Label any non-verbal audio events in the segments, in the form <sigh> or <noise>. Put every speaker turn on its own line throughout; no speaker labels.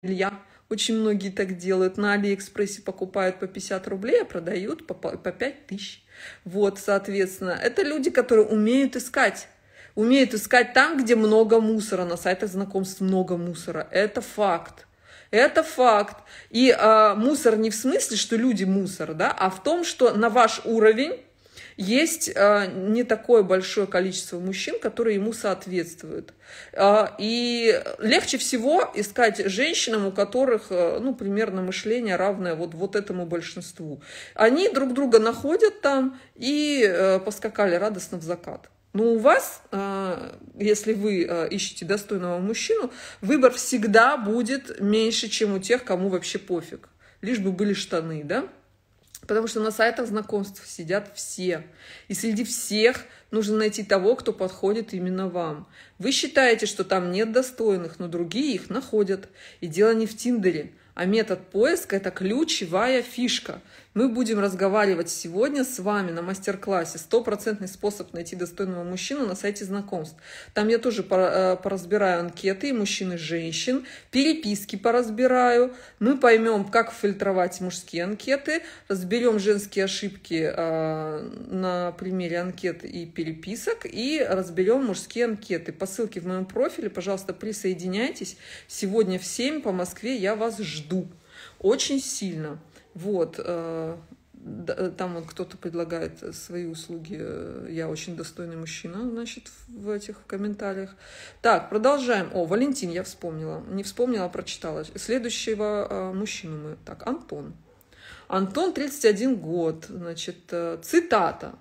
Илья. Очень многие так делают. На Алиэкспрессе покупают по 50 рублей, а продают по, по 5 тысяч. Вот, соответственно, это люди, которые умеют искать. Умеют искать там, где много мусора. На сайтах знакомств много мусора. Это факт. Это факт. И э, мусор не в смысле, что люди мусор, да, а в том, что на ваш уровень есть а, не такое большое количество мужчин, которые ему соответствуют. А, и легче всего искать женщинам, у которых, а, ну, примерно мышление равное вот, вот этому большинству. Они друг друга находят там и поскакали радостно в закат. Но у вас, если вы ищете достойного мужчину, выбор всегда будет меньше, чем у тех, кому вообще пофиг. Лишь бы были штаны, да? Потому что на сайтах знакомств сидят все. И среди всех нужно найти того, кто подходит именно вам. Вы считаете, что там нет достойных, но другие их находят. И дело не в Тиндере, а метод поиска – это ключевая фишка. Мы будем разговаривать сегодня с вами на мастер-классе стопроцентный способ найти достойного мужчину» на сайте знакомств. Там я тоже э, поразбираю анкеты и мужчин и женщин, переписки поразбираю. Мы поймем, как фильтровать мужские анкеты, разберем женские ошибки э, на примере анкет и переписок и разберем мужские анкеты. По ссылке в моем профиле, пожалуйста, присоединяйтесь. Сегодня в 7 по Москве я вас жду жду очень сильно. Вот. Э, э, там вот кто-то предлагает свои услуги. Э, я очень достойный мужчина, значит, в этих комментариях. Так, продолжаем. О, Валентин, я вспомнила. Не вспомнила, а прочитала. Следующего мужчину мы. Так, Антон. Антон, 31 год. Значит, цитата.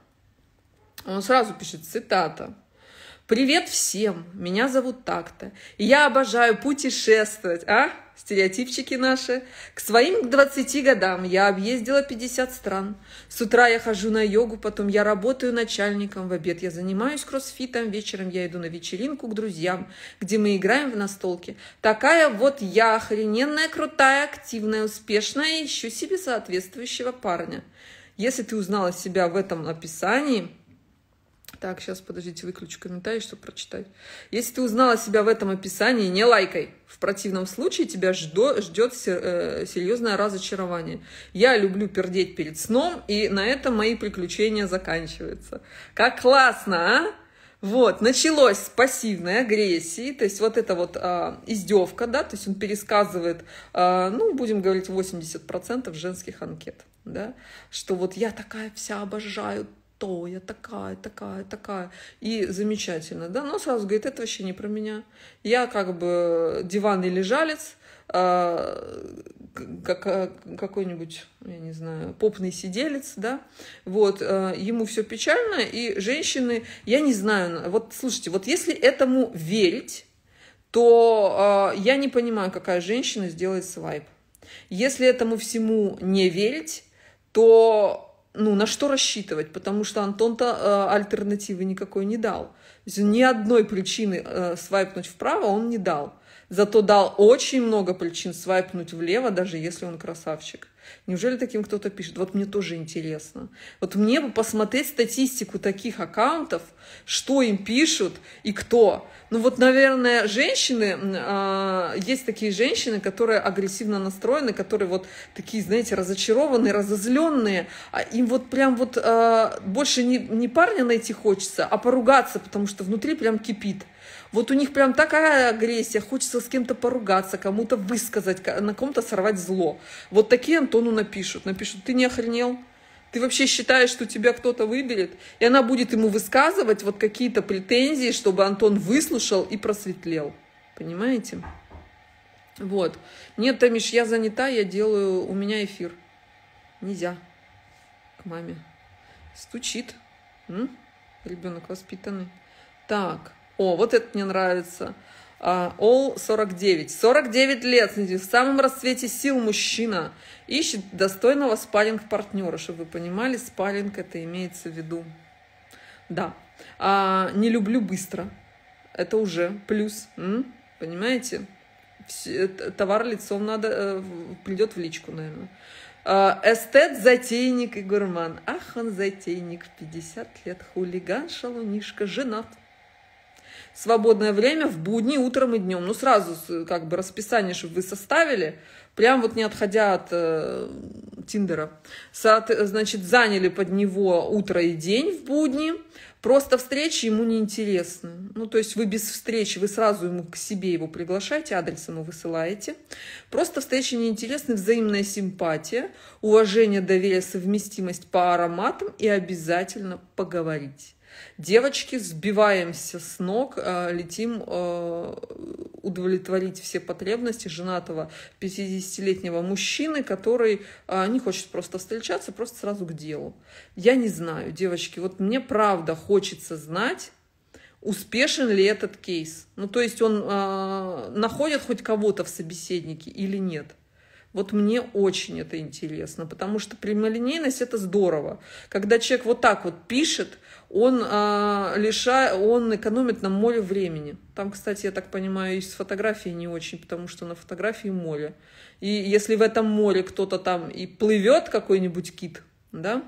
Он сразу пишет цитата. Привет всем, меня зовут так-то. Я обожаю путешествовать, а? Стереотипчики наши. К своим 20 годам я объездила 50 стран. С утра я хожу на йогу, потом я работаю начальником, в обед я занимаюсь кроссфитом, вечером я иду на вечеринку к друзьям, где мы играем в настолки. Такая вот я охрененная, крутая, активная, успешная ищу себе соответствующего парня. Если ты узнала себя в этом описании, так, сейчас, подождите, выключу комментарий, чтобы прочитать. Если ты узнала себя в этом описании, не лайкай. В противном случае тебя ждо, ждет э, серьезное разочарование. Я люблю пердеть перед сном, и на этом мои приключения заканчиваются. Как классно, а? Вот, началось с пассивной агрессии, то есть вот эта вот а, издевка, да, то есть он пересказывает, а, ну, будем говорить, 80% женских анкет, да, что вот я такая вся обожаю то, я такая, такая, такая. И замечательно, да? Но сразу говорит, это вообще не про меня. Я как бы диванный лежалец, э, а, как, а, какой-нибудь, я не знаю, попный сиделец, да, вот, э, ему все печально, и женщины, я не знаю, вот, слушайте, вот если этому верить, то э, я не понимаю, какая женщина сделает свайп. Если этому всему не верить, то ну, на что рассчитывать, потому что Антон-то э, альтернативы никакой не дал. То есть ни одной причины э, свайпнуть вправо он не дал. Зато дал очень много причин свайпнуть влево, даже если он красавчик. Неужели таким кто-то пишет? Вот мне тоже интересно. Вот мне бы посмотреть статистику таких аккаунтов, что им пишут и кто. Ну вот, наверное, женщины, э, есть такие женщины, которые агрессивно настроены, которые вот такие, знаете, разочарованные, разозленные. А им вот прям вот э, больше не, не парня найти хочется, а поругаться, потому что внутри прям кипит. Вот у них прям такая агрессия, хочется с кем-то поругаться, кому-то высказать, на ком-то сорвать зло. Вот такие Антону напишут. Напишут, ты не охренел? Ты вообще считаешь, что тебя кто-то выберет? И она будет ему высказывать вот какие-то претензии, чтобы Антон выслушал и просветлел. Понимаете? Вот. Нет, Тамиш, я занята, я делаю, у меня эфир. Нельзя. К маме. Стучит. М? Ребенок воспитанный. Так. О, вот это мне нравится. А, Ол uh, 49. 49 лет, в самом расцвете сил мужчина ищет достойного спарринг-партнера. Чтобы вы понимали, спарринг это имеется в виду. Да. uh, не люблю быстро. Это уже плюс. М? Понимаете? Товар лицом надо... Uh, э, придет в личку, наверное. А, Эстет, затейник и гурман. Ах, он затейник, в 50 лет, хулиган, шалунишка, женат свободное время в будни утром и днем. Ну, сразу как бы расписание, чтобы вы составили, прям вот не отходя от э, Тиндера. Соот, значит, заняли под него утро и день в будни. Просто встречи ему неинтересны. Ну, то есть вы без встречи, вы сразу ему к себе его приглашаете, адрес ему высылаете. Просто встречи неинтересны, взаимная симпатия, уважение, доверие, совместимость по ароматам и обязательно поговорить. Девочки, сбиваемся с ног, э, летим э, удовлетворить все потребности женатого 50-летнего мужчины, который э, не хочет просто встречаться, просто сразу к делу. Я не знаю, девочки, вот мне правда хочется знать, успешен ли этот кейс. Ну, то есть он находит хоть кого-то в собеседнике или нет. Вот мне очень это интересно, потому что прямолинейность это здорово. Когда человек вот так вот пишет, он, э, лиша... он экономит на море времени. Там, кстати, я так понимаю, и с фотографией не очень, потому что на фотографии море. И если в этом море кто-то там и плывет какой-нибудь кит, да,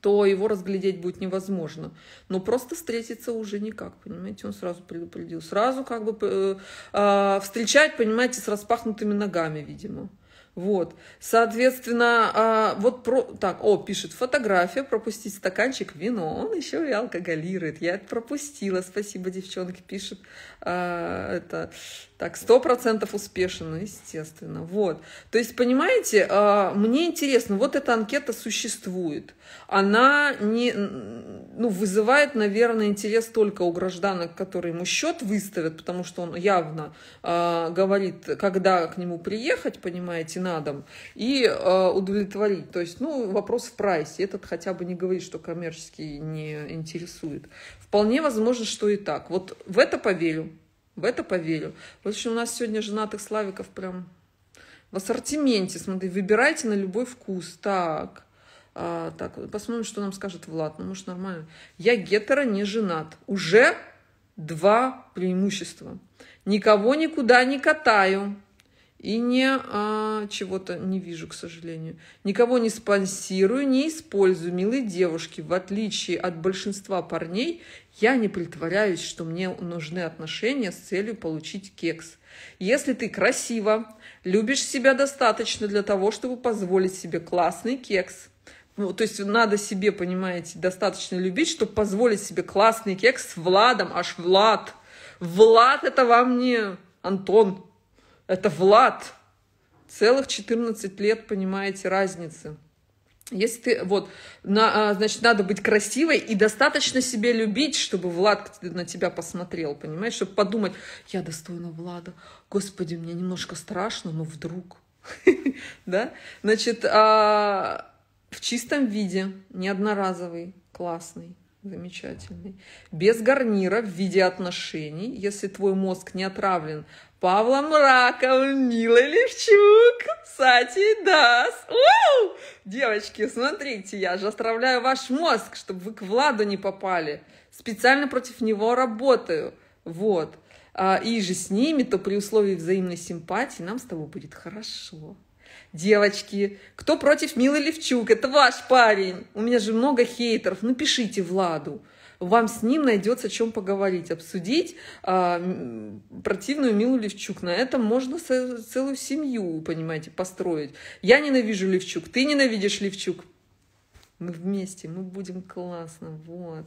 то его разглядеть будет невозможно. Но просто встретиться уже никак, понимаете, он сразу предупредил. Сразу как бы э, а, встречать, понимаете, с распахнутыми ногами, видимо. Вот, соответственно, а, вот про... Так, о, пишет, фотография, пропустить стаканчик, вино, он еще и алкоголирует. Я это пропустила, спасибо, девчонки, пишет. А, это, так, сто процентов успешен, ну, естественно. Вот, то есть, понимаете, а, мне интересно, вот эта анкета существует. Она не, ну, вызывает, наверное, интерес только у гражданок, которые ему счет выставят, потому что он явно говорит, когда к нему приехать, понимаете, на дом и э, удовлетворить. То есть, ну, вопрос в прайсе. Этот хотя бы не говорит, что коммерческий не интересует. Вполне возможно, что и так. Вот в это поверю. В это поверю. В общем, у нас сегодня женатых славиков прям в ассортименте. Смотри, выбирайте на любой вкус. Так. А, так, посмотрим, что нам скажет Влад. Ну, может, нормально. Я гетера не женат. Уже два преимущества. Никого никуда не катаю и не а, чего-то не вижу, к сожалению. Никого не спонсирую, не использую, милые девушки. В отличие от большинства парней, я не притворяюсь, что мне нужны отношения с целью получить кекс. Если ты красиво, любишь себя достаточно для того, чтобы позволить себе классный кекс. Ну, то есть надо себе, понимаете, достаточно любить, чтобы позволить себе классный кекс с Владом. Аж Влад. Влад это вам не Антон. Это Влад. Целых 14 лет, понимаете, разницы. Если ты, вот, на, а, значит, надо быть красивой и достаточно себе любить, чтобы Влад на тебя посмотрел, понимаешь, чтобы подумать, я достойна Влада, господи, мне немножко страшно, но вдруг, <laughs> да, значит, а, в чистом виде, не одноразовый, классный, замечательный, без гарнира в виде отношений, если твой мозг не отравлен Павлом Раковым, Милой Левчук, Сати Дас. Уу! Девочки, смотрите, я же отравляю ваш мозг, чтобы вы к Владу не попали. Специально против него работаю. Вот. А, и же с ними, то при условии взаимной симпатии нам с тобой будет хорошо девочки, кто против Милы Левчук? Это ваш парень. У меня же много хейтеров. Напишите Владу. Вам с ним найдется о чем поговорить, обсудить э, противную Милу Левчук. На этом можно целую семью, понимаете, построить. Я ненавижу Левчук, ты ненавидишь Левчук. Мы вместе, мы будем классно, вот.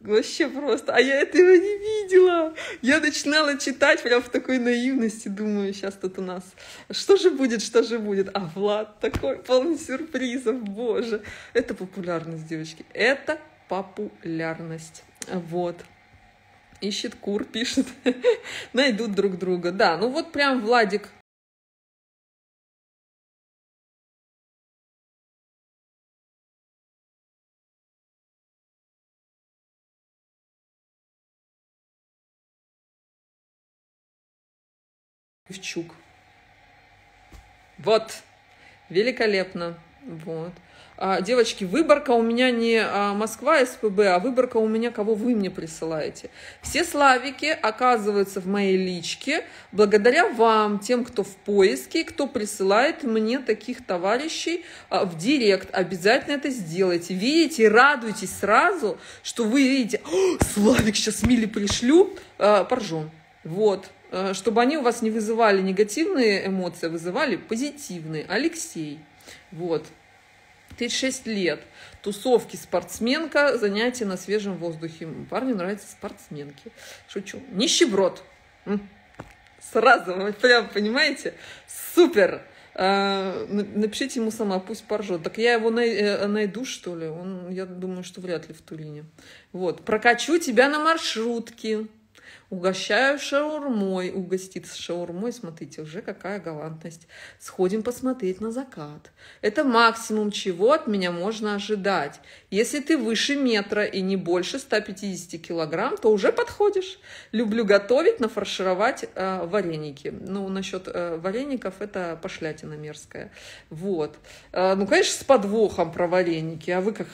Вообще просто. А я этого не видела. Я начинала читать прям в такой наивности. Думаю, сейчас тут у нас... Что же будет, что же будет? А Влад такой полный сюрпризов. Боже. Это популярность, девочки. Это популярность. Вот. Ищет кур, пишет. <laughs> Найдут друг друга. Да, ну вот прям Владик Ковчук. Вот. Великолепно. Вот. А, девочки, выборка у меня не а, Москва СПБ, а выборка у меня, кого вы мне присылаете. Все славики оказываются в моей личке благодаря вам, тем, кто в поиске, кто присылает мне таких товарищей а, в директ. Обязательно это сделайте. Видите, радуйтесь сразу, что вы видите, славик сейчас Миле пришлю, а, поржем. Вот. Э, чтобы они у вас не вызывали негативные эмоции, а вызывали позитивные. Алексей, вот, 36 лет, тусовки, спортсменка, занятия на свежем воздухе. Парню нравятся спортсменки. Шучу. Нищеброд. Сразу, прям, понимаете? Супер! Э, напишите ему сама, пусть поржет. Так я его э, найду, что ли? Он, я думаю, что вряд ли в Тулине. Вот. Прокачу тебя на маршрутке. Угощаю шаурмой. Угостит с шаурмой. Смотрите, уже какая галантность. Сходим посмотреть на закат. Это максимум, чего от меня можно ожидать. Если ты выше метра и не больше 150 килограмм, то уже подходишь. Люблю готовить, нафаршировать э, вареники. Ну, насчет э, вареников это пошлятина мерзкая. Вот. Э, ну, конечно, с подвохом про вареники. А вы как